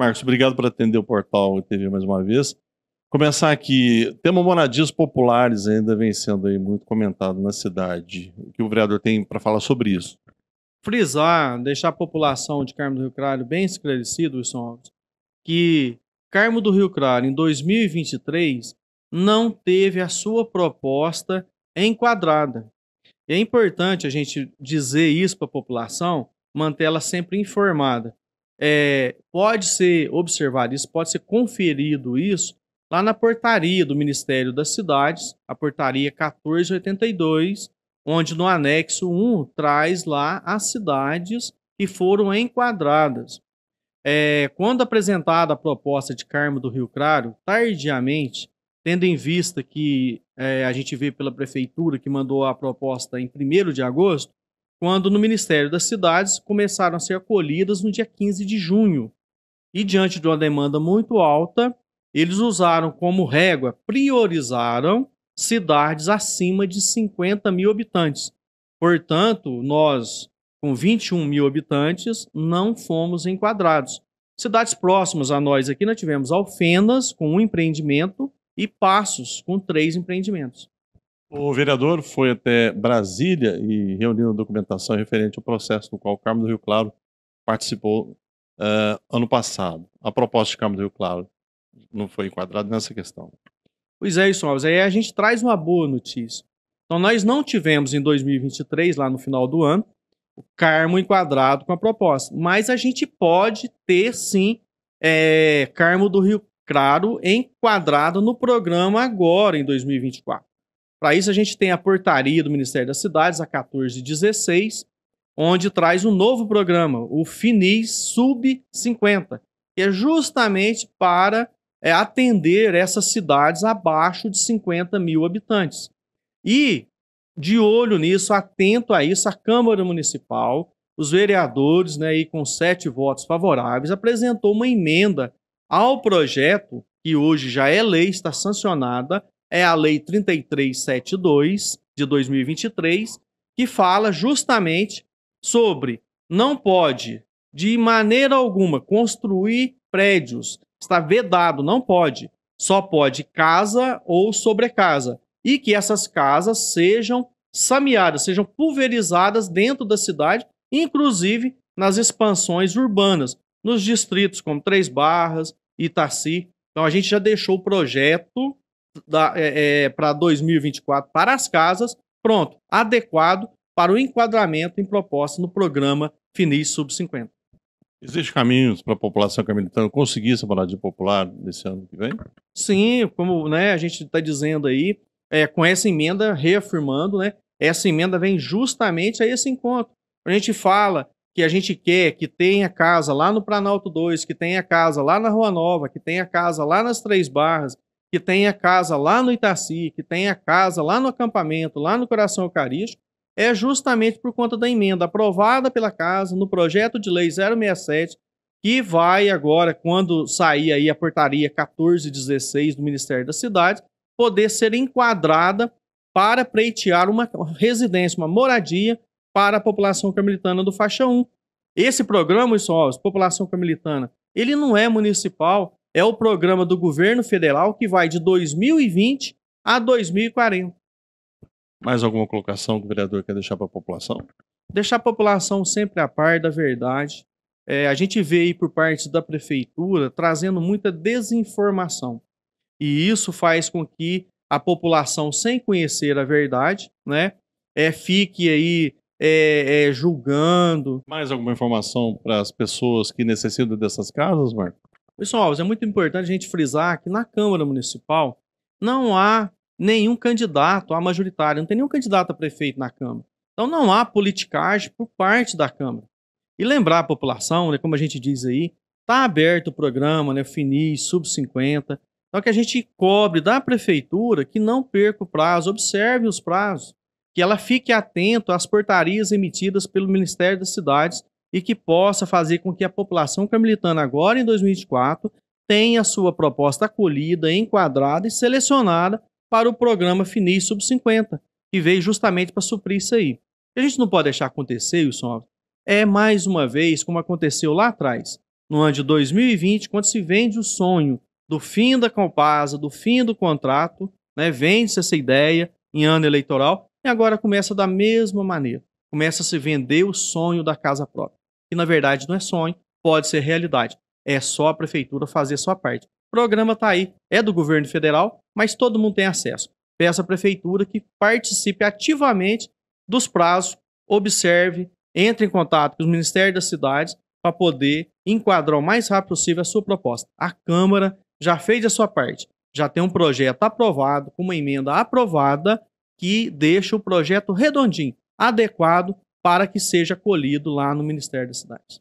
Marcos, obrigado por atender o Portal TV mais uma vez. Começar aqui, tema moradias populares ainda vem sendo aí muito comentado na cidade. O que o vereador tem para falar sobre isso? Frisar, deixar a população de Carmo do Rio Claro bem esclarecido, Wilson Alves, que Carmo do Rio Claro em 2023, não teve a sua proposta enquadrada. É importante a gente dizer isso para a população, manter ela sempre informada é, pode ser observado isso, pode ser conferido isso lá na portaria do Ministério das Cidades, a portaria 1482, onde no anexo 1 traz lá as cidades que foram enquadradas. É, quando apresentada a proposta de Carmo do Rio Claro, tardiamente, tendo em vista que é, a gente vê pela prefeitura que mandou a proposta em 1 de agosto, quando no Ministério das Cidades começaram a ser acolhidas no dia 15 de junho. E diante de uma demanda muito alta, eles usaram como régua, priorizaram cidades acima de 50 mil habitantes. Portanto, nós, com 21 mil habitantes, não fomos enquadrados. Cidades próximas a nós aqui, nós tivemos Alfenas, com um empreendimento, e Passos, com três empreendimentos. O vereador foi até Brasília e reuniu documentação referente ao processo no qual o Carmo do Rio Claro participou uh, ano passado. A proposta de Carmo do Rio Claro não foi enquadrada nessa questão. Pois é, isso, Alves. Aí a gente traz uma boa notícia. Então, nós não tivemos em 2023, lá no final do ano, o Carmo enquadrado com a proposta. Mas a gente pode ter, sim, é, Carmo do Rio Claro enquadrado no programa agora, em 2024. Para isso, a gente tem a portaria do Ministério das Cidades, a 1416, onde traz um novo programa, o FINIS Sub-50, que é justamente para é, atender essas cidades abaixo de 50 mil habitantes. E, de olho nisso, atento a isso, a Câmara Municipal, os vereadores, né, e com sete votos favoráveis, apresentou uma emenda ao projeto, que hoje já é lei, está sancionada, é a Lei 3372 de 2023, que fala justamente sobre não pode, de maneira alguma, construir prédios. Está vedado, não pode. Só pode casa ou sobrecasa. E que essas casas sejam sameadas, sejam pulverizadas dentro da cidade, inclusive nas expansões urbanas, nos distritos como Três Barras, Itaci. Então a gente já deixou o projeto é, é para 2024 para as casas, pronto, adequado para o enquadramento em proposta no programa Finis Sub 50. Existem caminhos para a população caminhonetana é conseguir essa moradia popular nesse ano que vem? Sim, como né, a gente está dizendo aí, é, com essa emenda, reafirmando, né, essa emenda vem justamente a esse encontro. A gente fala que a gente quer que tenha casa lá no Planalto 2, que tenha casa lá na Rua Nova, que tenha casa lá nas Três Barras, que tem a casa lá no Itaci, que tem a casa lá no acampamento, lá no Coração Eucarístico, é justamente por conta da emenda aprovada pela casa no projeto de lei 067, que vai agora, quando sair aí a portaria 1416 do Ministério da Cidade, poder ser enquadrada para preitear uma residência, uma moradia para a população carmelitana do faixa 1. Esse programa, isso, ó, população carmelitana, ele não é municipal, é o programa do governo federal que vai de 2020 a 2040. Mais alguma colocação que o vereador quer deixar para a população? Deixar a população sempre a par da verdade. É, a gente vê aí por parte da prefeitura trazendo muita desinformação. E isso faz com que a população, sem conhecer a verdade, né, é, fique aí é, é, julgando. Mais alguma informação para as pessoas que necessitam dessas casas, Marco? Pessoal, é muito importante a gente frisar que na Câmara Municipal não há nenhum candidato a majoritário, não tem nenhum candidato a prefeito na Câmara. Então não há politicagem por parte da Câmara. E lembrar a população, né, como a gente diz aí, está aberto o programa, né, FINI, Sub-50, então que a gente cobre da prefeitura que não perca o prazo, observe os prazos, que ela fique atento às portarias emitidas pelo Ministério das Cidades e que possa fazer com que a população camilitana agora em 2024 tenha sua proposta acolhida, enquadrada e selecionada para o programa Finis Sub 50, que veio justamente para suprir isso aí. A gente não pode deixar acontecer, Wilson, é mais uma vez como aconteceu lá atrás, no ano de 2020, quando se vende o sonho do fim da Compasa, do fim do contrato, né, vende-se essa ideia em ano eleitoral, e agora começa da mesma maneira. Começa a se vender o sonho da casa própria que na verdade não é sonho, pode ser realidade. É só a prefeitura fazer sua parte. O programa está aí, é do governo federal, mas todo mundo tem acesso. Peço à prefeitura que participe ativamente dos prazos, observe, entre em contato com os ministérios das cidades para poder enquadrar o mais rápido possível a sua proposta. A Câmara já fez a sua parte, já tem um projeto aprovado, com uma emenda aprovada que deixa o projeto redondinho, adequado para que seja acolhido lá no Ministério das Cidades.